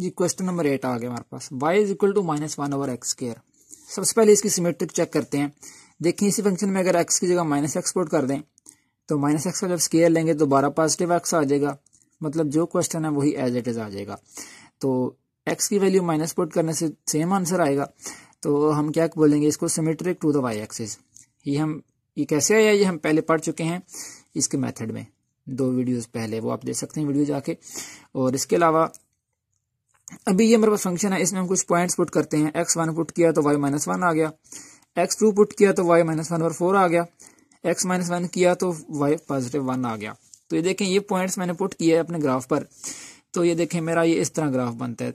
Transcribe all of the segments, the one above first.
जी question number eight आ गया हमारे पास Y is equal to minus one over X square सबसे पहले इसकी सिमेट्रिक चेक करते हैं देखिए इसी फंक्शन में अगर एक्स की जगह माइनस एक्स पुट कर दें तो माइनस एक्स का जब स्केयर लेंगे तो बारह पॉजिटिव एक्स आ जाएगा मतलब जो क्वेश्चन है वही एज इट इज आ जाएगा तो एक्स की वैल्यू माइनस पुट करने से सेम आंसर आएगा तो हम क्या बोलेंगे इसको symmetric to the Y axis ये हम ये कैसे आया ये हम पहले पढ़ चुके हैं इसके मेथड में दो वीडियोस पहले वो आप देख सकते हैं वीडियो जाके और इसके अलावा अभी ये हमारे पास फंक्शन है इसमें हम कुछ पॉइंट्स पुट करते हैं एक्स वन पुट किया तो वाई माइनस वन आ गया एक्स टू पुट किया तो वाई माइनस वन और फोर आ गया एक्स माइनस वन किया तो वाई पॉजिटिव वन आ गया तो ये देखें ये पॉइंट्स मैंने पुट किया है अपने ग्राफ पर तो ये देखें मेरा ये इस तरह ग्राफ बनता है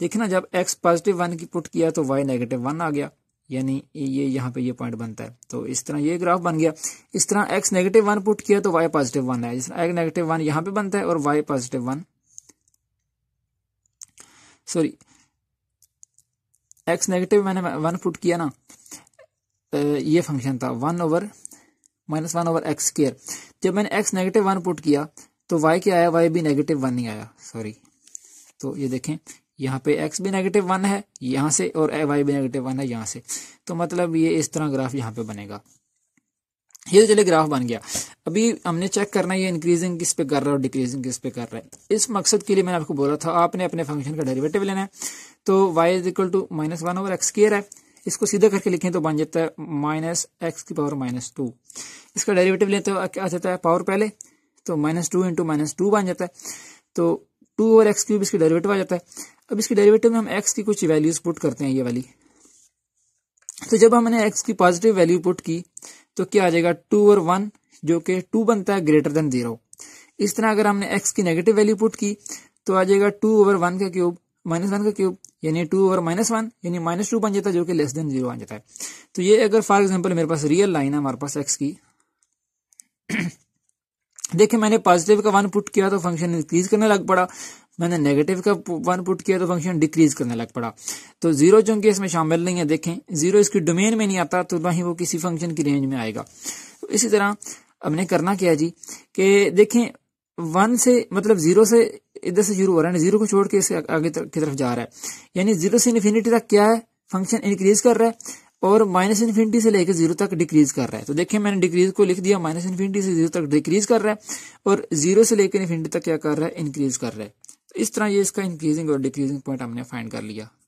देखना ना जब एक्स पॉजिटिव वन की पुट किया तो वाई नेगेटिव वन आ गया यानी ये यहाँ पे ये पॉइंट बनता है तो इस तरह ये ग्राफ बन गया इस तरह एक्स नेगेटिव वन पुट किया तो वाई पॉजिटिव वन है जिस तरह एक्स नेगेटिव वन यहाँ पे बनता है और Y positive one sorry X negative मैंने वन पुट किया ना ये फंक्शन था one over minus one over X square जब मैंने एक्स नेगेटिव वन पुट किया तो वाई क्या आया वाई भी नेगेटिव वन ही आया सॉरी तो ये देखें यहाँ पे एक्स भी नेगेटिव वन है यहाँ से और वाई भी नेगेटिव वन है यहाँ से तो मतलब ये इस तरह ग्राफ यहाँ पे बनेगा ये चले ग्राफ बन गया अभी हमने चेक करना है ये इंक्रीजिंग किस पे कर रहा है और डिक्रीजिंग किस पे कर रहा है इस मकसद के लिए मैंने आपको बोला था आपने अपने फंक्शन का डेरिवेटिव लेना है तो Y is equal to minus one over X square है इसको सीधा करके लिखें तो बन जाता है माइनस एक्स की पावर माइनस टू इसका डेरिवेटिव लेते हो आ जाता है पावर पहले तो minus two into minus two बन जाता है तो टू ओवर एक्स क्यूब इसकी डेरिवेटिव आ जाता है अब इसके डेरिवेटिव में हम एक्स की कुछ वैल्यूज पुट करते हैं ये वाली तो जब हमने एक्स की पॉजिटिव वैल्यू पुट की तो क्या आ जाएगा टू और वन जो कि टू बनता है ग्रेटर देन जीरो इस तरह अगर हमने एक्स की नेगेटिव वैल्यू पुट की तो आ जाएगा टू ओवर वन का क्यूब माइनस वन का क्यूब यानी टू ओवर माइनस वन यानी माइनस टू बन जाता है जो कि लेस देन जीरो आ जाता है तो ये अगर फॉर एग्जाम्पल मेरे पास रियल लाइन है हमारे पास एक्स की देखिए मैंने पॉजिटिव का वन पुट किया तो फंक्शन इंक्रीज करने लग पड़ा मैंने नेगेटिव का वन पुट किया तो फंक्शन डिक्रीज करने लग पड़ा तो जीरो चूंकि इसमें शामिल नहीं है देखें जीरो इसकी डोमेन में नहीं आता तो वहीं वो किसी फंक्शन की रेंज में आएगा तो इसी तरह हमने करना क्या जी कि देखें वन से मतलब जीरो से इधर से शुरू हो रहा है जीरो को छोड़ के इसे आगे तर, की तरफ जा रहा है यानी जीरो से इन्फिनिटी तक क्या है फंक्शन इंक्रीज कर रहा है और माइनस इन्फिनिटी से लेकर जीरो तक डिक्रीज कर रहा है तो देखिए मैंने डिक्रीज को लिख दिया माइनस इन्फिनिटी से जीरो तक डिक्रीज कर रहा है और जीरो से लेकर इन्फिनिटी तक क्या कर रहा है इंक्रीज कर रहा है तो इस तरह ये इसका इंक्रीजिंग और डिक्रीजिंग पॉइंट हमने फाइंड कर लिया